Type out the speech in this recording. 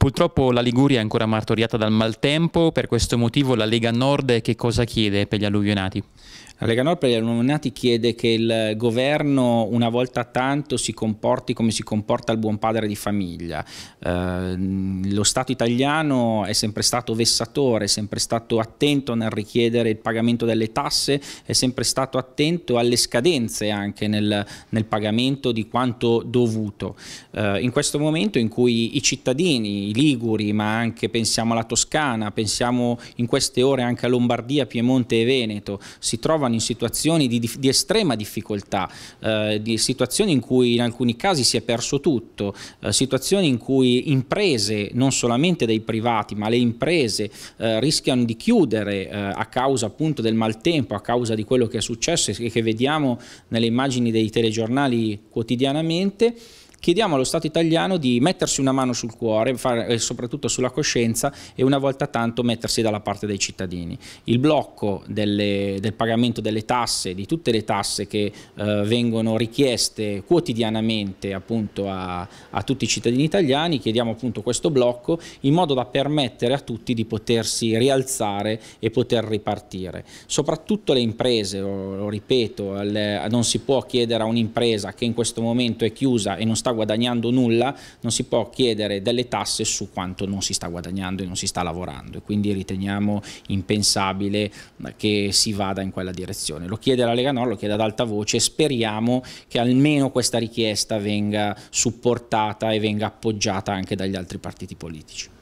Purtroppo la Liguria è ancora martoriata dal maltempo, per questo motivo la Lega Nord che cosa chiede per gli alluvionati? La Lega Nord per gli alluvionati chiede che il governo una volta tanto si comporti come si comporta il buon padre di famiglia. Eh, lo Stato italiano è sempre stato vessatore, è sempre stato attento nel richiedere il pagamento delle tasse, è sempre stato attento alle scadenze anche nel, nel pagamento di quanto dovuto. Eh, in questo momento in cui i cittadini, i liguri, ma anche pensiamo alla Toscana, pensiamo in queste ore anche a Lombardia, Piemonte e Veneto, si trovano trovano in situazioni di, di estrema difficoltà, eh, di situazioni in cui in alcuni casi si è perso tutto, eh, situazioni in cui imprese, non solamente dei privati, ma le imprese eh, rischiano di chiudere eh, a causa appunto del maltempo, a causa di quello che è successo e che vediamo nelle immagini dei telegiornali quotidianamente chiediamo allo Stato italiano di mettersi una mano sul cuore far, e soprattutto sulla coscienza e una volta tanto mettersi dalla parte dei cittadini. Il blocco delle, del pagamento delle tasse, di tutte le tasse che eh, vengono richieste quotidianamente appunto a, a tutti i cittadini italiani, chiediamo appunto questo blocco in modo da permettere a tutti di potersi rialzare e poter ripartire. Soprattutto le imprese, lo, lo ripeto, le, non si può chiedere a un'impresa che in questo momento è chiusa e non sta sta guadagnando nulla, non si può chiedere delle tasse su quanto non si sta guadagnando e non si sta lavorando e quindi riteniamo impensabile che si vada in quella direzione. Lo chiede la Lega Nord, lo chiede ad alta voce, speriamo che almeno questa richiesta venga supportata e venga appoggiata anche dagli altri partiti politici.